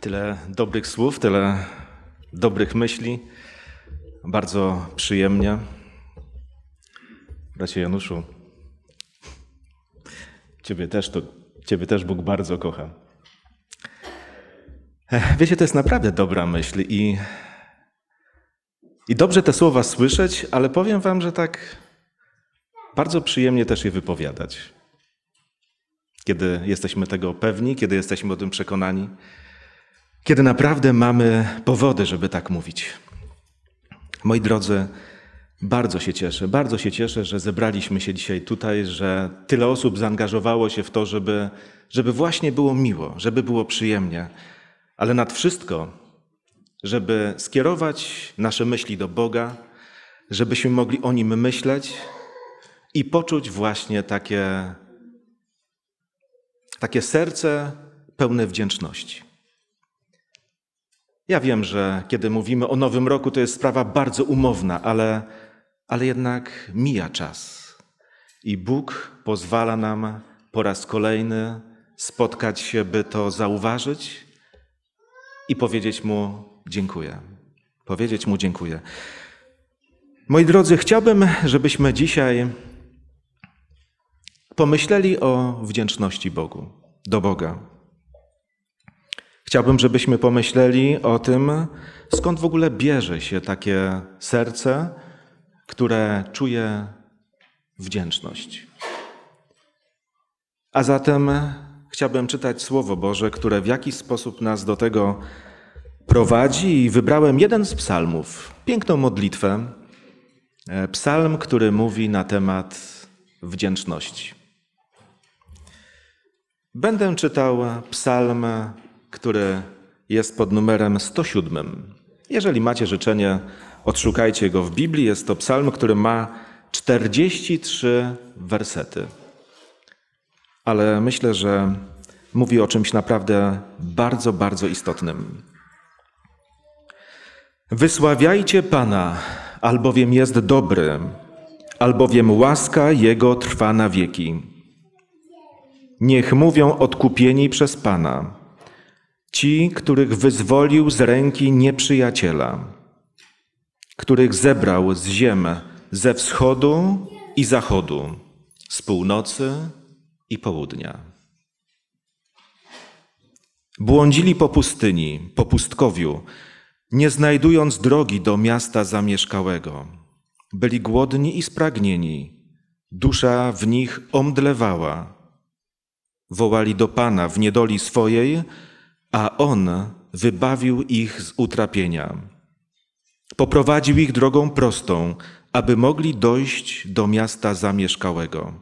Tyle dobrych słów, tyle dobrych myśli. Bardzo przyjemnie. Bracie Januszu, Ciebie też, to, ciebie też Bóg bardzo kocha. Wiecie, to jest naprawdę dobra myśl i, i dobrze te słowa słyszeć, ale powiem Wam, że tak bardzo przyjemnie też je wypowiadać. Kiedy jesteśmy tego pewni, kiedy jesteśmy o tym przekonani kiedy naprawdę mamy powody, żeby tak mówić. Moi drodzy, bardzo się cieszę, bardzo się cieszę, że zebraliśmy się dzisiaj tutaj, że tyle osób zaangażowało się w to, żeby, żeby właśnie było miło, żeby było przyjemnie, ale nad wszystko, żeby skierować nasze myśli do Boga, żebyśmy mogli o Nim myśleć i poczuć właśnie takie, takie serce pełne wdzięczności. Ja wiem, że kiedy mówimy o nowym roku, to jest sprawa bardzo umowna, ale, ale jednak mija czas. I Bóg pozwala nam po raz kolejny spotkać się, by to zauważyć i powiedzieć Mu dziękuję. Powiedzieć Mu dziękuję. Moi drodzy, chciałbym, żebyśmy dzisiaj pomyśleli o wdzięczności Bogu, do Boga. Chciałbym, żebyśmy pomyśleli o tym, skąd w ogóle bierze się takie serce, które czuje wdzięczność. A zatem chciałbym czytać Słowo Boże, które w jakiś sposób nas do tego prowadzi, i wybrałem jeden z psalmów, piękną modlitwę. E, psalm, który mówi na temat wdzięczności. Będę czytał psalm który jest pod numerem 107. Jeżeli macie życzenie, odszukajcie go w Biblii. Jest to psalm, który ma 43 wersety. Ale myślę, że mówi o czymś naprawdę bardzo, bardzo istotnym. Wysławiajcie Pana, albowiem jest dobry, albowiem łaska Jego trwa na wieki. Niech mówią odkupieni przez Pana. Ci, których wyzwolił z ręki nieprzyjaciela, których zebrał z ziem ze wschodu i zachodu, z północy i południa. Błądzili po pustyni, po pustkowiu, nie znajdując drogi do miasta zamieszkałego. Byli głodni i spragnieni, dusza w nich omdlewała. Wołali do Pana w niedoli swojej, a On wybawił ich z utrapienia. Poprowadził ich drogą prostą, aby mogli dojść do miasta zamieszkałego.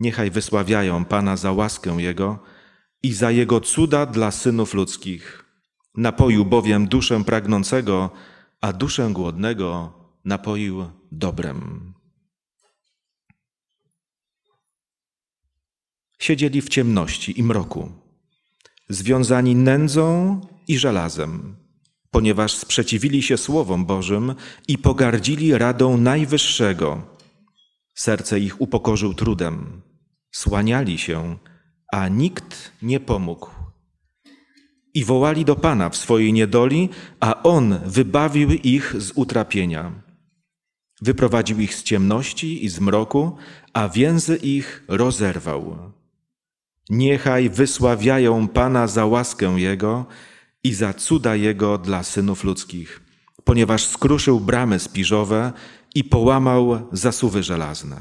Niechaj wysławiają Pana za łaskę Jego i za Jego cuda dla synów ludzkich. Napoił bowiem duszę pragnącego, a duszę głodnego napoił dobrem. Siedzieli w ciemności i mroku związani nędzą i żelazem, ponieważ sprzeciwili się Słowom Bożym i pogardzili radą Najwyższego. Serce ich upokorzył trudem, słaniali się, a nikt nie pomógł. I wołali do Pana w swojej niedoli, a On wybawił ich z utrapienia. Wyprowadził ich z ciemności i z mroku, a więzy ich rozerwał. Niechaj wysławiają Pana za łaskę Jego i za cuda Jego dla synów ludzkich, ponieważ skruszył bramy spiżowe i połamał zasuwy żelazne.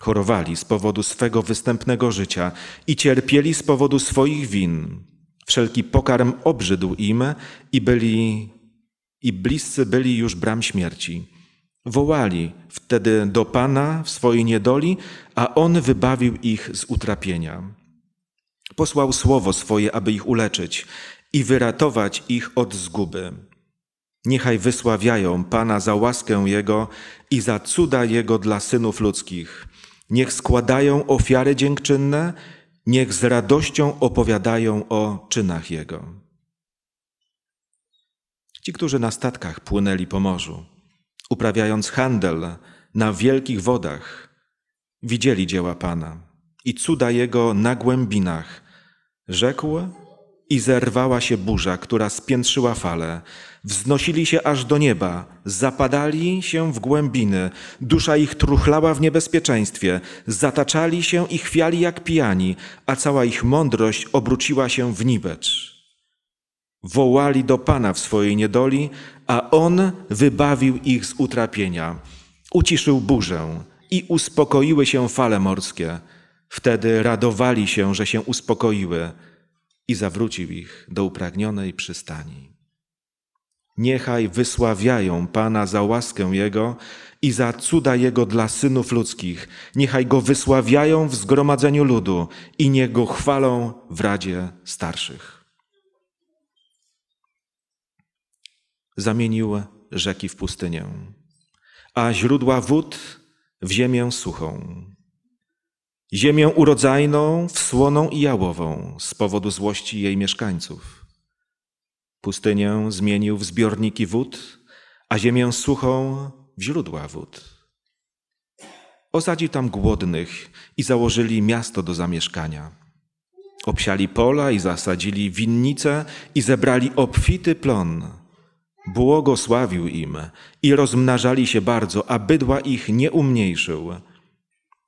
Chorowali z powodu swego występnego życia i cierpieli z powodu swoich win. Wszelki pokarm obrzydł im i byli i bliscy byli już bram śmierci. Wołali wtedy do Pana w swojej niedoli, a On wybawił ich z utrapienia. Posłał słowo swoje, aby ich uleczyć i wyratować ich od zguby. Niechaj wysławiają Pana za łaskę Jego i za cuda Jego dla synów ludzkich. Niech składają ofiary dziękczynne, niech z radością opowiadają o czynach Jego. Ci, którzy na statkach płynęli po morzu, uprawiając handel na wielkich wodach, widzieli dzieła Pana i cuda Jego na głębinach. Rzekł i zerwała się burza, która spiętrzyła fale. Wznosili się aż do nieba, zapadali się w głębiny, dusza ich truchlała w niebezpieczeństwie, zataczali się i chwiali jak pijani, a cała ich mądrość obróciła się w nibecz. Wołali do Pana w swojej niedoli, a On wybawił ich z utrapienia. Uciszył burzę i uspokoiły się fale morskie. Wtedy radowali się, że się uspokoiły i zawrócił ich do upragnionej przystani. Niechaj wysławiają Pana za łaskę Jego i za cuda Jego dla synów ludzkich. Niechaj Go wysławiają w zgromadzeniu ludu i niech Go chwalą w Radzie Starszych. zamienił rzeki w pustynię, a źródła wód w ziemię suchą. Ziemię urodzajną, wsłoną i jałową z powodu złości jej mieszkańców. Pustynię zmienił w zbiorniki wód, a ziemię suchą w źródła wód. Osadził tam głodnych i założyli miasto do zamieszkania. Obsiali pola i zasadzili winnice i zebrali obfity plon Błogosławił im i rozmnażali się bardzo, a bydła ich nie umniejszył,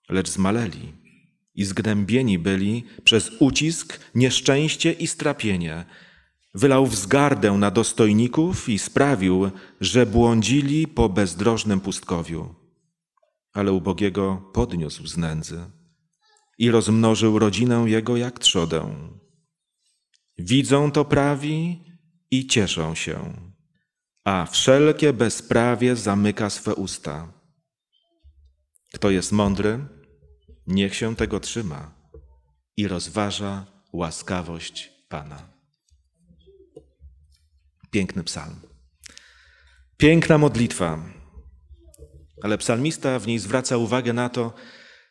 lecz zmaleli i zgnębieni byli przez ucisk, nieszczęście i strapienie. Wylał wzgardę na dostojników i sprawił, że błądzili po bezdrożnym pustkowiu. Ale ubogiego podniósł z nędzy i rozmnożył rodzinę jego jak trzodę. Widzą to prawi i cieszą się a wszelkie bezprawie zamyka swe usta. Kto jest mądry, niech się tego trzyma i rozważa łaskawość Pana. Piękny psalm. Piękna modlitwa. Ale psalmista w niej zwraca uwagę na to,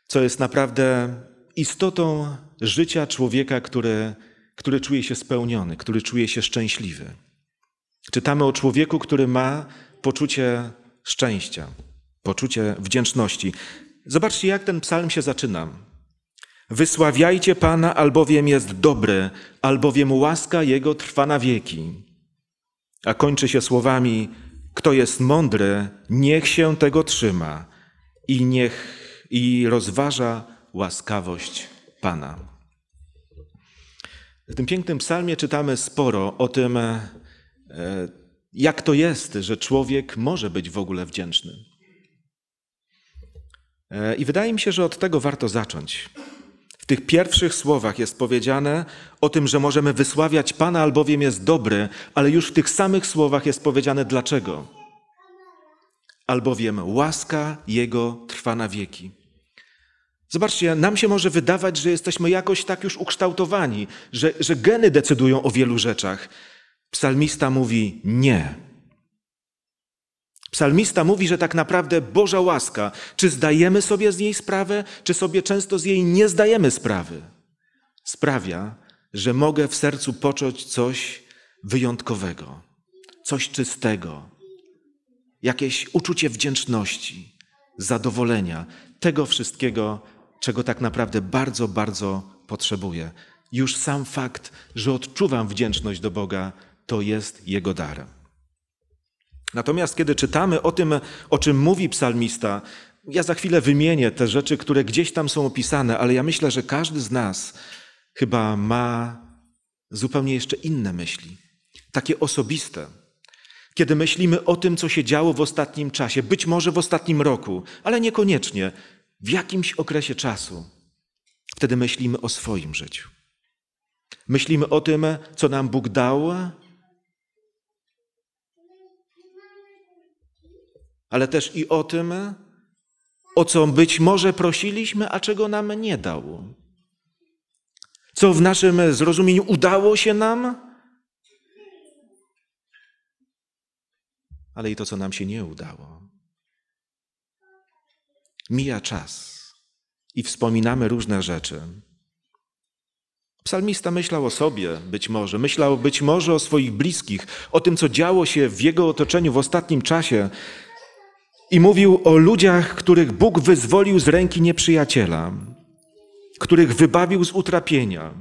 co jest naprawdę istotą życia człowieka, który, który czuje się spełniony, który czuje się szczęśliwy. Czytamy o człowieku, który ma poczucie szczęścia, poczucie wdzięczności. Zobaczcie, jak ten psalm się zaczyna. Wysławiajcie Pana, albowiem jest dobry, albowiem łaska Jego trwa na wieki. A kończy się słowami: Kto jest mądry, niech się tego trzyma i niech i rozważa łaskawość Pana. W tym pięknym psalmie czytamy sporo o tym, E, jak to jest, że człowiek może być w ogóle wdzięczny. E, I wydaje mi się, że od tego warto zacząć. W tych pierwszych słowach jest powiedziane o tym, że możemy wysławiać Pana, albowiem jest dobry, ale już w tych samych słowach jest powiedziane dlaczego. Albowiem łaska Jego trwa na wieki. Zobaczcie, nam się może wydawać, że jesteśmy jakoś tak już ukształtowani, że, że geny decydują o wielu rzeczach, Psalmista mówi nie. Psalmista mówi, że tak naprawdę Boża łaska, czy zdajemy sobie z niej sprawę, czy sobie często z jej nie zdajemy sprawy, sprawia, że mogę w sercu począć coś wyjątkowego, coś czystego, jakieś uczucie wdzięczności, zadowolenia, tego wszystkiego, czego tak naprawdę bardzo, bardzo potrzebuję. Już sam fakt, że odczuwam wdzięczność do Boga, to jest Jego dar. Natomiast kiedy czytamy o tym, o czym mówi psalmista, ja za chwilę wymienię te rzeczy, które gdzieś tam są opisane, ale ja myślę, że każdy z nas chyba ma zupełnie jeszcze inne myśli, takie osobiste. Kiedy myślimy o tym, co się działo w ostatnim czasie, być może w ostatnim roku, ale niekoniecznie, w jakimś okresie czasu, wtedy myślimy o swoim życiu. Myślimy o tym, co nam Bóg dał, ale też i o tym, o co być może prosiliśmy, a czego nam nie dał. Co w naszym zrozumieniu udało się nam, ale i to, co nam się nie udało. Mija czas i wspominamy różne rzeczy. Psalmista myślał o sobie być może, myślał być może o swoich bliskich, o tym, co działo się w jego otoczeniu w ostatnim czasie, i mówił o ludziach, których Bóg wyzwolił z ręki nieprzyjaciela, których wybawił z utrapienia.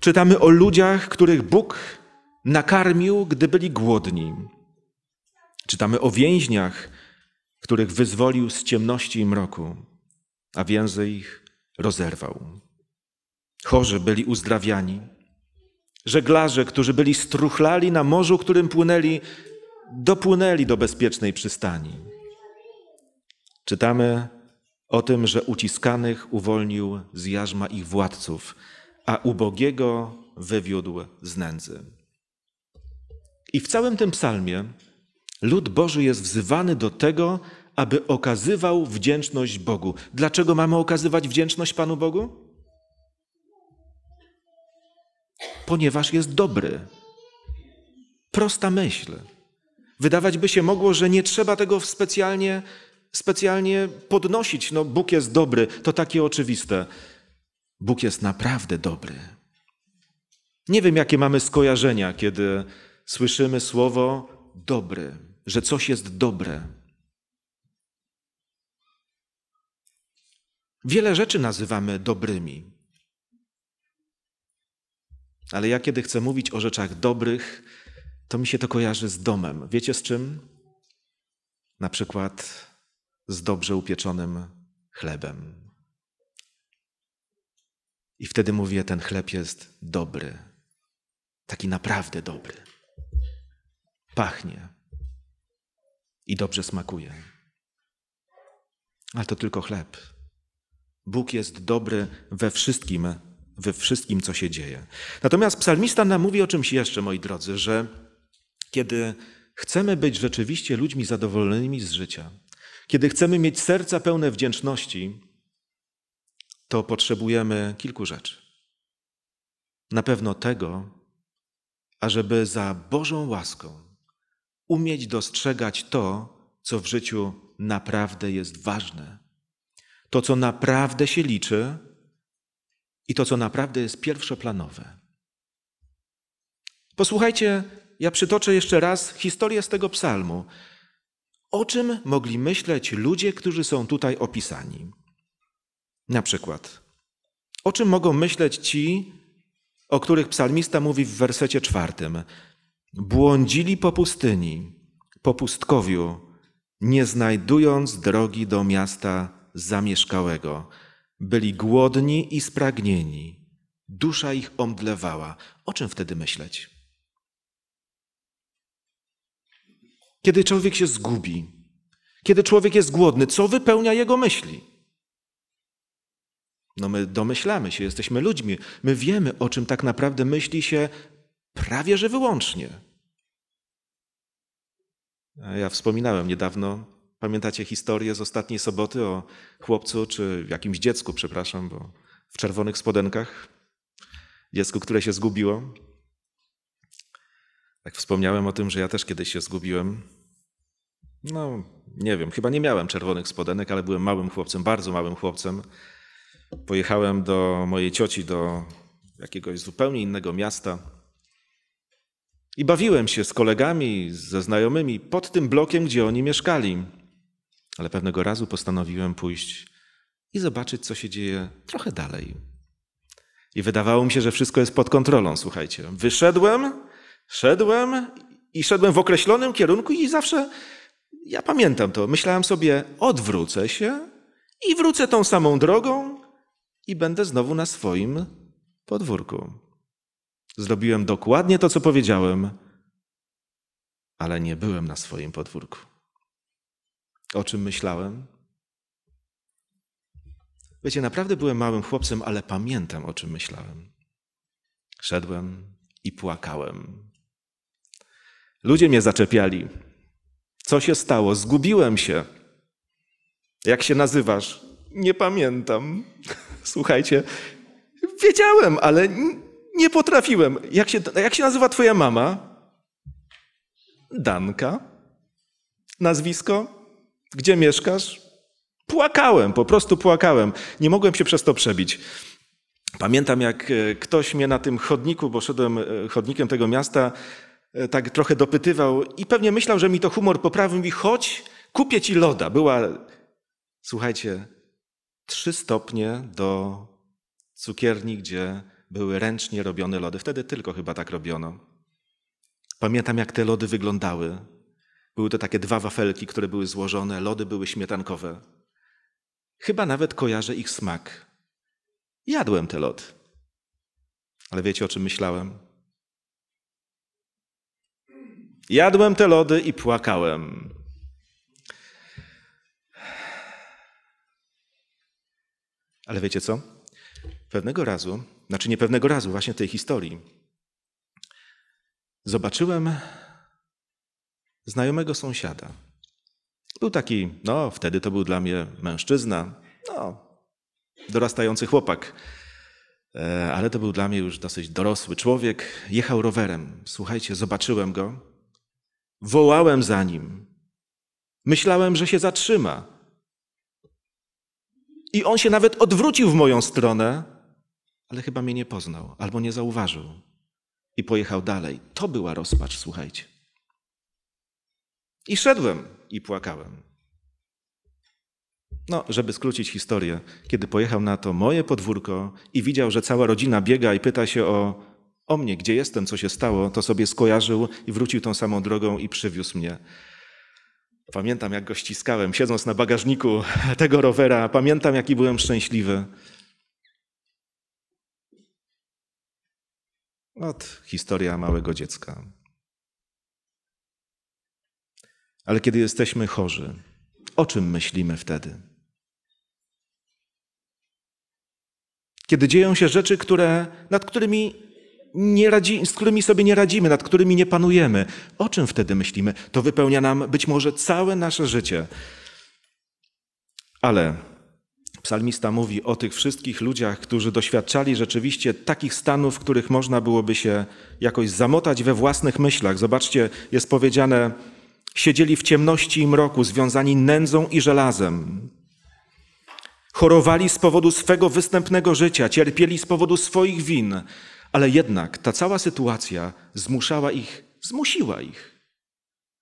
Czytamy o ludziach, których Bóg nakarmił, gdy byli głodni. Czytamy o więźniach, których wyzwolił z ciemności i mroku, a więzy ich rozerwał. Chorzy byli uzdrawiani. Żeglarze, którzy byli struchlali na morzu, którym płynęli, dopłynęli do bezpiecznej przystani. Czytamy o tym, że uciskanych uwolnił z jarzma ich władców, a ubogiego wywiódł z nędzy. I w całym tym psalmie lud Boży jest wzywany do tego, aby okazywał wdzięczność Bogu. Dlaczego mamy okazywać wdzięczność Panu Bogu? Ponieważ jest dobry. Prosta myśl. Wydawać by się mogło, że nie trzeba tego specjalnie specjalnie podnosić. No, Bóg jest dobry, to takie oczywiste. Bóg jest naprawdę dobry. Nie wiem, jakie mamy skojarzenia, kiedy słyszymy słowo dobry, że coś jest dobre. Wiele rzeczy nazywamy dobrymi. Ale ja, kiedy chcę mówić o rzeczach dobrych, to mi się to kojarzy z domem. Wiecie z czym? Na przykład z dobrze upieczonym chlebem. I wtedy mówię, ten chleb jest dobry, taki naprawdę dobry. Pachnie i dobrze smakuje. Ale to tylko chleb. Bóg jest dobry we wszystkim, we wszystkim, co się dzieje. Natomiast psalmista nam mówi o czymś jeszcze, moi drodzy, że kiedy chcemy być rzeczywiście ludźmi zadowolonymi z życia, kiedy chcemy mieć serca pełne wdzięczności, to potrzebujemy kilku rzeczy. Na pewno tego, ażeby za Bożą łaską umieć dostrzegać to, co w życiu naprawdę jest ważne, to, co naprawdę się liczy i to, co naprawdę jest pierwszoplanowe. Posłuchajcie, ja przytoczę jeszcze raz historię z tego psalmu. O czym mogli myśleć ludzie, którzy są tutaj opisani? Na przykład, o czym mogą myśleć ci, o których psalmista mówi w wersecie czwartym? Błądzili po pustyni, po pustkowiu, nie znajdując drogi do miasta zamieszkałego. Byli głodni i spragnieni. Dusza ich omdlewała. O czym wtedy myśleć? Kiedy człowiek się zgubi, kiedy człowiek jest głodny, co wypełnia jego myśli? No my domyślamy się, jesteśmy ludźmi. My wiemy, o czym tak naprawdę myśli się prawie że wyłącznie. Ja wspominałem niedawno, pamiętacie historię z ostatniej soboty o chłopcu, czy jakimś dziecku, przepraszam, bo w czerwonych spodenkach, dziecku, które się zgubiło. Tak wspomniałem o tym, że ja też kiedyś się zgubiłem. No, nie wiem, chyba nie miałem czerwonych spodenek, ale byłem małym chłopcem, bardzo małym chłopcem. Pojechałem do mojej cioci, do jakiegoś zupełnie innego miasta. I bawiłem się z kolegami, ze znajomymi pod tym blokiem, gdzie oni mieszkali. Ale pewnego razu postanowiłem pójść i zobaczyć, co się dzieje trochę dalej. I wydawało mi się, że wszystko jest pod kontrolą, słuchajcie. Wyszedłem Szedłem i szedłem w określonym kierunku i zawsze, ja pamiętam to, myślałem sobie, odwrócę się i wrócę tą samą drogą i będę znowu na swoim podwórku. Zrobiłem dokładnie to, co powiedziałem, ale nie byłem na swoim podwórku. O czym myślałem? Wiecie, naprawdę byłem małym chłopcem, ale pamiętam, o czym myślałem. Szedłem i płakałem Ludzie mnie zaczepiali. Co się stało? Zgubiłem się. Jak się nazywasz? Nie pamiętam. Słuchajcie, wiedziałem, ale nie potrafiłem. Jak się, jak się nazywa twoja mama? Danka. Nazwisko? Gdzie mieszkasz? Płakałem, po prostu płakałem. Nie mogłem się przez to przebić. Pamiętam, jak e, ktoś mnie na tym chodniku, bo szedłem e, chodnikiem tego miasta, E, tak trochę dopytywał i pewnie myślał, że mi to humor poprawi. Mówi, chodź, kupię ci loda. Była, słuchajcie, trzy stopnie do cukierni, gdzie były ręcznie robione lody. Wtedy tylko chyba tak robiono. Pamiętam, jak te lody wyglądały. Były to takie dwa wafelki, które były złożone, lody były śmietankowe. Chyba nawet kojarzę ich smak. Jadłem te lody. Ale wiecie, o czym myślałem? Jadłem te lody i płakałem. Ale wiecie co? Pewnego razu, znaczy nie pewnego razu, właśnie tej historii, zobaczyłem znajomego sąsiada. Był taki, no wtedy to był dla mnie mężczyzna, no dorastający chłopak, e, ale to był dla mnie już dosyć dorosły człowiek. Jechał rowerem. Słuchajcie, zobaczyłem go Wołałem za nim. Myślałem, że się zatrzyma. I on się nawet odwrócił w moją stronę, ale chyba mnie nie poznał albo nie zauważył i pojechał dalej. To była rozpacz, słuchajcie. I szedłem i płakałem. No, żeby skrócić historię, kiedy pojechał na to moje podwórko i widział, że cała rodzina biega i pyta się o o mnie, gdzie jestem, co się stało, to sobie skojarzył i wrócił tą samą drogą i przywiózł mnie. Pamiętam, jak go ściskałem, siedząc na bagażniku tego rowera. Pamiętam, jaki byłem szczęśliwy. Ot, historia małego dziecka. Ale kiedy jesteśmy chorzy, o czym myślimy wtedy? Kiedy dzieją się rzeczy, które, nad którymi nie radzi, z którymi sobie nie radzimy, nad którymi nie panujemy. O czym wtedy myślimy? To wypełnia nam być może całe nasze życie. Ale psalmista mówi o tych wszystkich ludziach, którzy doświadczali rzeczywiście takich stanów, w których można byłoby się jakoś zamotać we własnych myślach. Zobaczcie, jest powiedziane: siedzieli w ciemności i mroku, związani nędzą i żelazem. Chorowali z powodu swego występnego życia, cierpieli z powodu swoich win. Ale jednak ta cała sytuacja zmuszała ich, zmusiła ich.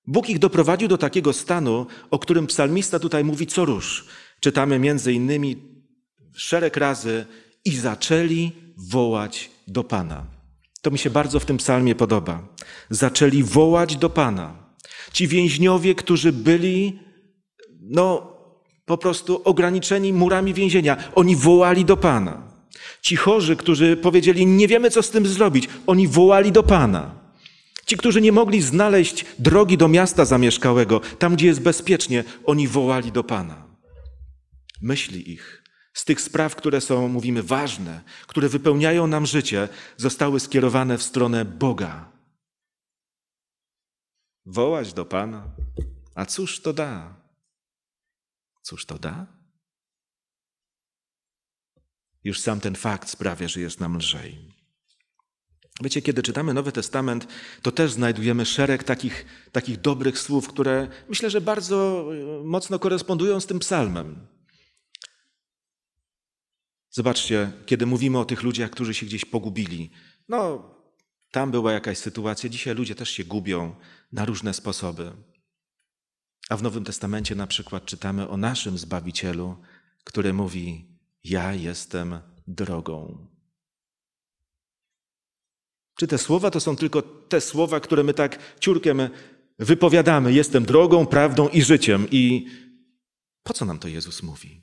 Bóg ich doprowadził do takiego stanu, o którym psalmista tutaj mówi co róż. Czytamy między innymi szereg razy i zaczęli wołać do Pana. To mi się bardzo w tym psalmie podoba. Zaczęli wołać do Pana. Ci więźniowie, którzy byli, no, po prostu ograniczeni murami więzienia, oni wołali do Pana. Ci chorzy, którzy powiedzieli, nie wiemy co z tym zrobić, oni wołali do Pana. Ci, którzy nie mogli znaleźć drogi do miasta zamieszkałego, tam gdzie jest bezpiecznie, oni wołali do Pana. Myśli ich z tych spraw, które są, mówimy, ważne, które wypełniają nam życie, zostały skierowane w stronę Boga. Wołać do Pana, a cóż to da? Cóż to da? Już sam ten fakt sprawia, że jest nam lżej. Wiecie, kiedy czytamy Nowy Testament, to też znajdujemy szereg takich, takich dobrych słów, które myślę, że bardzo e, mocno korespondują z tym psalmem. Zobaczcie, kiedy mówimy o tych ludziach, którzy się gdzieś pogubili. No, tam była jakaś sytuacja, dzisiaj ludzie też się gubią na różne sposoby. A w Nowym Testamencie na przykład czytamy o naszym Zbawicielu, który mówi: ja jestem drogą. Czy te słowa to są tylko te słowa, które my tak ciurkiem wypowiadamy? Jestem drogą, prawdą i życiem. I po co nam to Jezus mówi?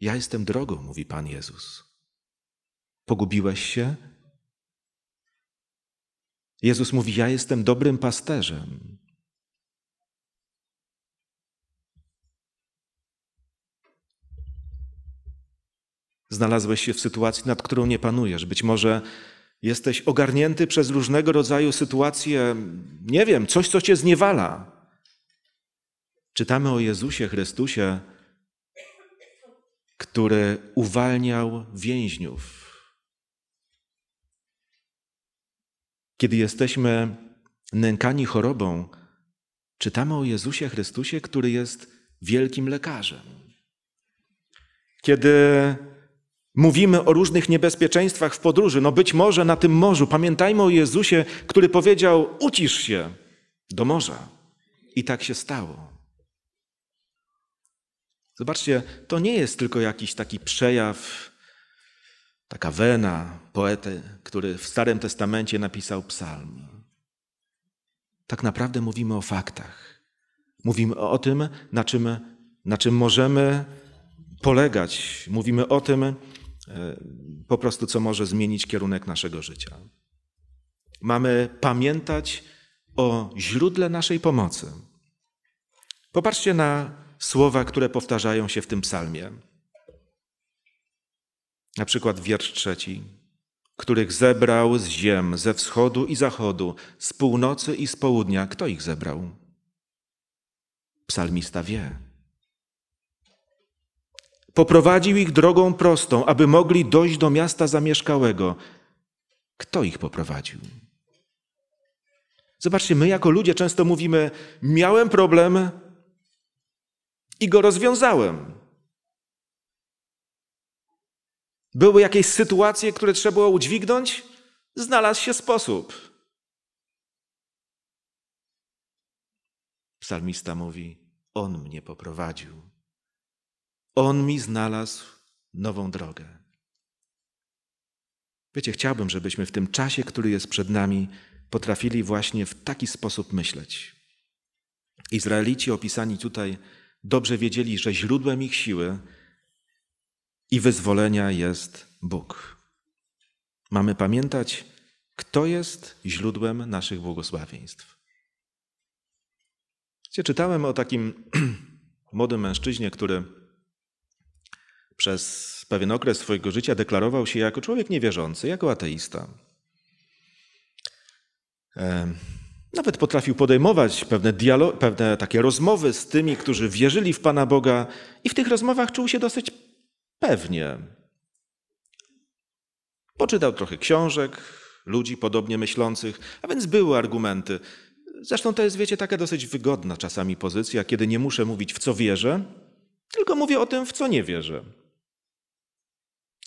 Ja jestem drogą, mówi Pan Jezus. Pogubiłeś się? Jezus mówi: Ja jestem dobrym pasterzem. znalazłeś się w sytuacji, nad którą nie panujesz. Być może jesteś ogarnięty przez różnego rodzaju sytuacje, nie wiem, coś, co cię zniewala. Czytamy o Jezusie Chrystusie, który uwalniał więźniów. Kiedy jesteśmy nękani chorobą, czytamy o Jezusie Chrystusie, który jest wielkim lekarzem. Kiedy Mówimy o różnych niebezpieczeństwach w podróży. No być może na tym morzu. Pamiętajmy o Jezusie, który powiedział: Ucisz się do morza. I tak się stało. Zobaczcie, to nie jest tylko jakiś taki przejaw, taka wena poety, który w Starym Testamencie napisał psalm. Tak naprawdę mówimy o faktach. Mówimy o tym, na czym, na czym możemy polegać. Mówimy o tym, E, po prostu co może zmienić kierunek naszego życia. Mamy pamiętać o źródle naszej pomocy. Popatrzcie na słowa, które powtarzają się w tym psalmie. Na przykład wiersz trzeci, których zebrał z ziem, ze wschodu i zachodu, z północy i z południa. Kto ich zebrał? Psalmista wie. Poprowadził ich drogą prostą, aby mogli dojść do miasta zamieszkałego. Kto ich poprowadził? Zobaczcie, my jako ludzie często mówimy: Miałem problem i go rozwiązałem. Były jakieś sytuacje, które trzeba było udźwignąć? Znalazł się sposób. Psalmista mówi: On mnie poprowadził. On mi znalazł nową drogę. Wiecie, chciałbym, żebyśmy w tym czasie, który jest przed nami, potrafili właśnie w taki sposób myśleć. Izraelici opisani tutaj dobrze wiedzieli, że źródłem ich siły i wyzwolenia jest Bóg. Mamy pamiętać, kto jest źródłem naszych błogosławieństw. Czytałem o takim młodym mężczyźnie, który przez pewien okres swojego życia deklarował się jako człowiek niewierzący, jako ateista. Nawet potrafił podejmować pewne, dialo- pewne takie rozmowy z tymi, którzy wierzyli w Pana Boga, i w tych rozmowach czuł się dosyć pewnie. Poczytał trochę książek, ludzi podobnie myślących, a więc były argumenty. Zresztą to jest, wiecie, taka dosyć wygodna czasami pozycja, kiedy nie muszę mówić w co wierzę, tylko mówię o tym, w co nie wierzę.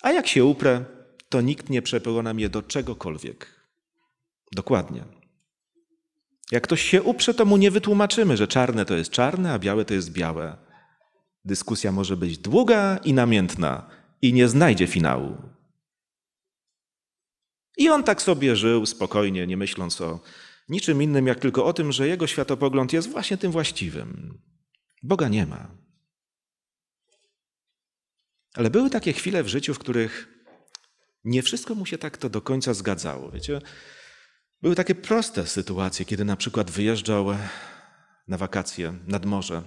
A jak się uprę, to nikt nie przekona mnie do czegokolwiek. Dokładnie. Jak ktoś się uprze, to mu nie wytłumaczymy, że czarne to jest czarne, a białe to jest białe. Dyskusja może być długa i namiętna i nie znajdzie finału. I on tak sobie żył spokojnie, nie myśląc o niczym innym, jak tylko o tym, że jego światopogląd jest właśnie tym właściwym. Boga nie ma. Ale były takie chwile w życiu, w których nie wszystko mu się tak to do końca zgadzało. Wiecie, były takie proste sytuacje, kiedy na przykład wyjeżdżał e, na wakacje nad morze.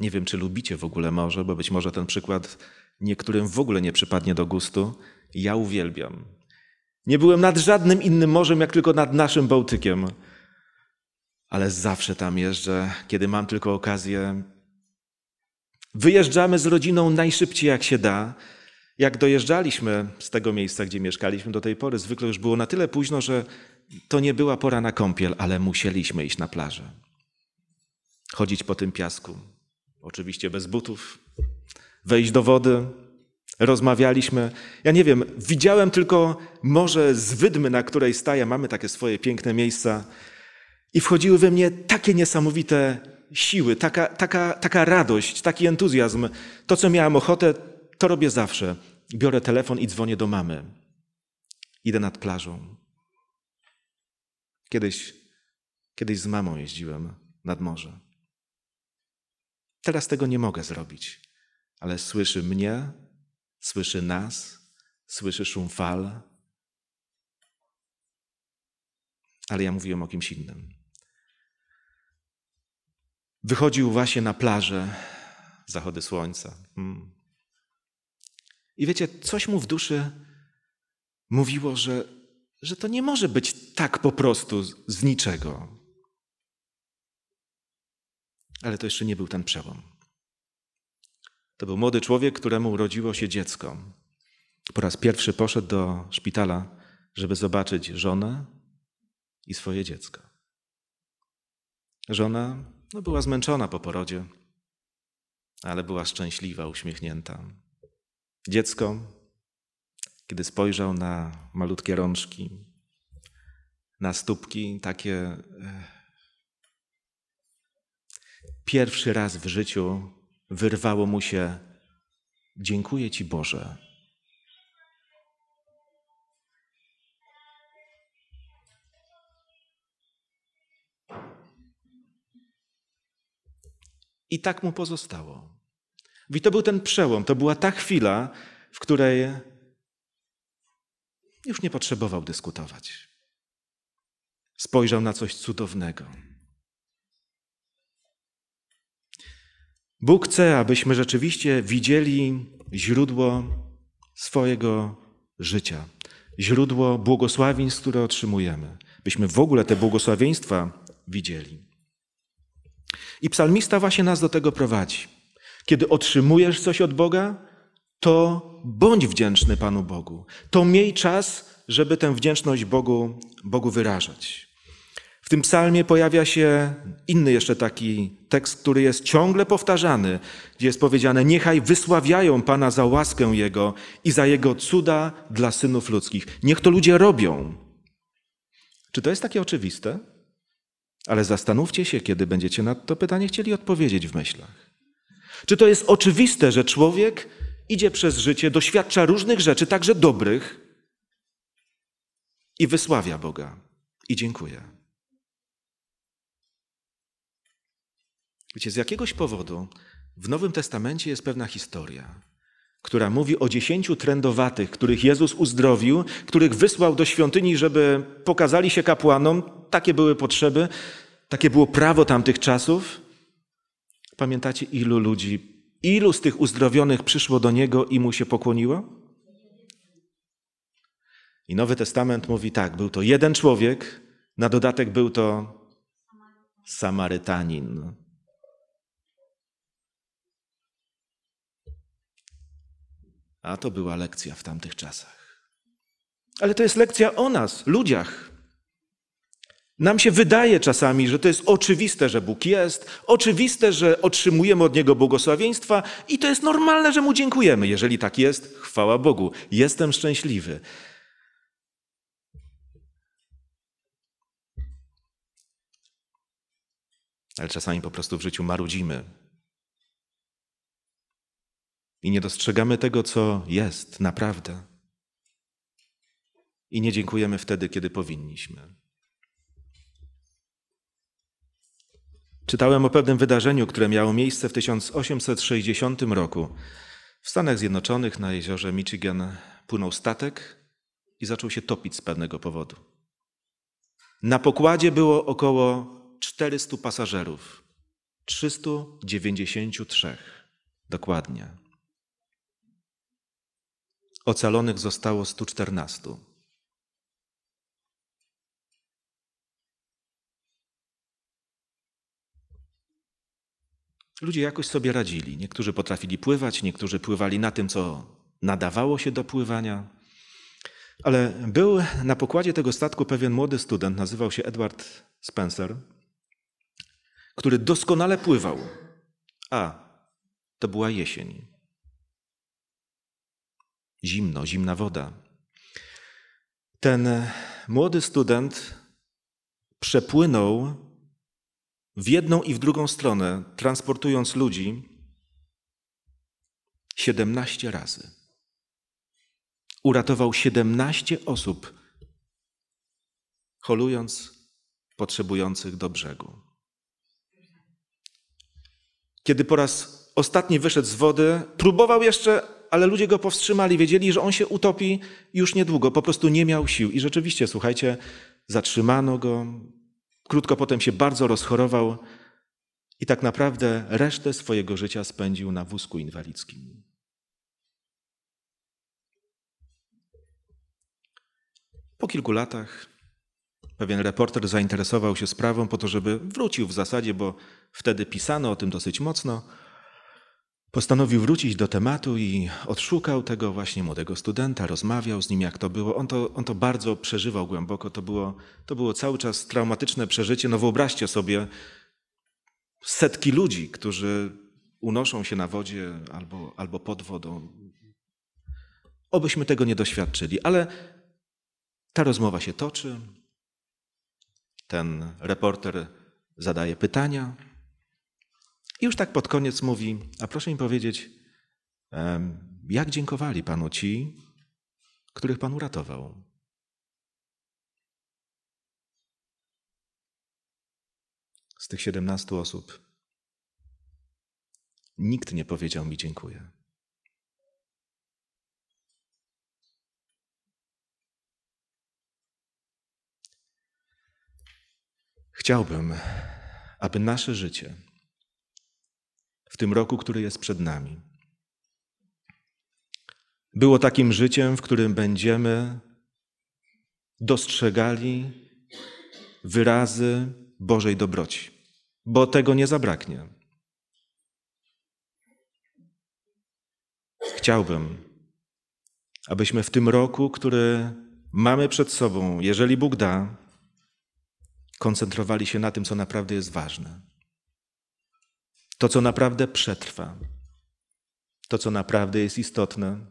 Nie wiem, czy lubicie w ogóle morze, bo być może ten przykład niektórym w ogóle nie przypadnie do gustu. Ja uwielbiam. Nie byłem nad żadnym innym morzem, jak tylko nad naszym Bałtykiem. Ale zawsze tam jeżdżę, kiedy mam tylko okazję Wyjeżdżamy z rodziną najszybciej jak się da. Jak dojeżdżaliśmy z tego miejsca, gdzie mieszkaliśmy do tej pory, zwykle już było na tyle późno, że to nie była pora na kąpiel, ale musieliśmy iść na plażę. Chodzić po tym piasku, oczywiście bez butów, wejść do wody. Rozmawialiśmy. Ja nie wiem, widziałem tylko morze z wydmy, na której staję. Mamy takie swoje piękne miejsca. I wchodziły we mnie takie niesamowite siły, taka, taka, taka radość, taki entuzjazm. To, co miałam ochotę, to robię zawsze. Biorę telefon i dzwonię do mamy. Idę nad plażą. Kiedyś, kiedyś z mamą jeździłem nad morze. Teraz tego nie mogę zrobić, ale słyszy mnie, słyszy nas, słyszy szum fal. Ale ja mówiłem o kimś innym wychodził właśnie na plażę zachody słońca. Mm. I wiecie, coś mu w duszy mówiło, że, że to nie może być tak po prostu z, z niczego. Ale to jeszcze nie był ten przełom. To był młody człowiek, któremu urodziło się dziecko. Po raz pierwszy poszedł do szpitala, żeby zobaczyć żonę i swoje dziecko. Żona no, była zmęczona po porodzie, ale była szczęśliwa, uśmiechnięta. Dziecko, kiedy spojrzał na malutkie rączki, na stópki, takie. E, pierwszy raz w życiu wyrwało mu się: Dziękuję Ci Boże, I tak mu pozostało. I to był ten przełom, to była ta chwila, w której już nie potrzebował dyskutować. Spojrzał na coś cudownego. Bóg chce, abyśmy rzeczywiście widzieli źródło swojego życia, źródło błogosławieństw, które otrzymujemy, byśmy w ogóle te błogosławieństwa widzieli. I psalmista właśnie nas do tego prowadzi. Kiedy otrzymujesz coś od Boga, to bądź wdzięczny Panu Bogu. To miej czas, żeby tę wdzięczność Bogu, Bogu wyrażać. W tym psalmie pojawia się inny jeszcze taki tekst, który jest ciągle powtarzany, gdzie jest powiedziane: Niechaj wysławiają Pana za łaskę Jego i za Jego cuda dla synów ludzkich. Niech to ludzie robią. Czy to jest takie oczywiste? Ale zastanówcie się, kiedy będziecie na to pytanie chcieli odpowiedzieć w myślach. Czy to jest oczywiste, że człowiek idzie przez życie, doświadcza różnych rzeczy, także dobrych, i wysławia Boga i dziękuję. Wiecie, z jakiegoś powodu w Nowym Testamencie jest pewna historia, która mówi o dziesięciu trędowatych, których Jezus uzdrowił, których wysłał do świątyni, żeby pokazali się kapłanom. Takie były potrzeby, takie było prawo tamtych czasów. Pamiętacie, ilu ludzi, ilu z tych uzdrowionych przyszło do Niego i Mu się pokłoniło? I Nowy Testament mówi tak, był to jeden człowiek, na dodatek był to Samarytanin. A to była lekcja w tamtych czasach. Ale to jest lekcja o nas, ludziach. Nam się wydaje czasami, że to jest oczywiste, że Bóg jest, oczywiste, że otrzymujemy od Niego błogosławieństwa i to jest normalne, że Mu dziękujemy. Jeżeli tak jest, chwała Bogu, jestem szczęśliwy. Ale czasami po prostu w życiu marudzimy, i nie dostrzegamy tego, co jest naprawdę. I nie dziękujemy wtedy, kiedy powinniśmy. Czytałem o pewnym wydarzeniu, które miało miejsce w 1860 roku. W Stanach Zjednoczonych na jeziorze Michigan płynął statek i zaczął się topić z pewnego powodu. Na pokładzie było około 400 pasażerów. 393 dokładnie. Ocalonych zostało 114. Ludzie jakoś sobie radzili. Niektórzy potrafili pływać, niektórzy pływali na tym, co nadawało się do pływania. Ale był na pokładzie tego statku pewien młody student, nazywał się Edward Spencer, który doskonale pływał. A, to była jesień zimno, zimna woda. Ten e, młody student przepłynął w jedną i w drugą stronę, transportując ludzi 17 razy. Uratował 17 osób, holując potrzebujących do brzegu. Kiedy po raz ostatni wyszedł z wody, próbował jeszcze ale ludzie go powstrzymali, wiedzieli, że on się utopi już niedługo, po prostu nie miał sił. I rzeczywiście, słuchajcie, zatrzymano go, krótko potem się bardzo rozchorował i tak naprawdę resztę swojego życia spędził na wózku inwalidzkim. Po kilku latach pewien reporter zainteresował się sprawą po to, żeby wrócił w zasadzie, bo wtedy pisano o tym dosyć mocno. Postanowił wrócić do tematu i odszukał tego właśnie młodego studenta, rozmawiał z nim, jak to było. On to, on to bardzo przeżywał głęboko, to było, to było cały czas traumatyczne przeżycie. No wyobraźcie sobie setki ludzi, którzy unoszą się na wodzie albo, albo pod wodą. Obyśmy tego nie doświadczyli, ale ta rozmowa się toczy. Ten reporter zadaje pytania, i już tak pod koniec mówi, a proszę mi powiedzieć, jak dziękowali Panu ci, których Pan uratował? Z tych 17 osób nikt nie powiedział mi dziękuję. Chciałbym, aby nasze życie w tym roku, który jest przed nami. Było takim życiem, w którym będziemy dostrzegali wyrazy Bożej dobroci, bo tego nie zabraknie. Chciałbym, abyśmy w tym roku, który mamy przed sobą, jeżeli Bóg da, koncentrowali się na tym, co naprawdę jest ważne. To, co naprawdę przetrwa, to, co naprawdę jest istotne,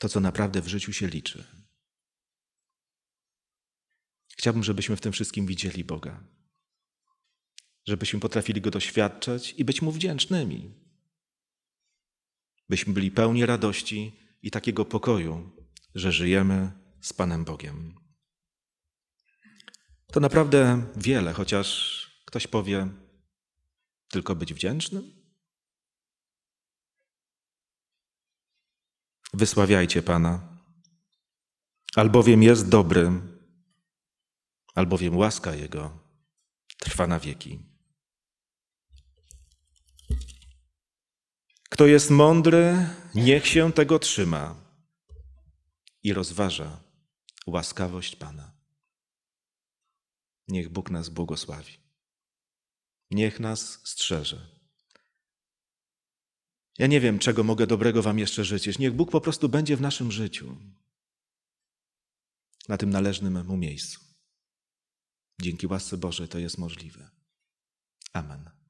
to, co naprawdę w życiu się liczy. Chciałbym, żebyśmy w tym wszystkim widzieli Boga, żebyśmy potrafili Go doświadczać i być Mu wdzięcznymi, byśmy byli pełni radości i takiego pokoju, że żyjemy z Panem Bogiem. To naprawdę wiele, chociaż ktoś powie, tylko być wdzięcznym? Wysławiajcie Pana, albowiem jest dobrym, albowiem łaska Jego trwa na wieki. Kto jest mądry, niech się tego trzyma i rozważa łaskawość Pana. Niech Bóg nas błogosławi niech nas strzeże. Ja nie wiem, czego mogę dobrego Wam jeszcze życzyć. Niech Bóg po prostu będzie w naszym życiu, na tym należnym mu miejscu. Dzięki łasce Bożej to jest możliwe. Amen.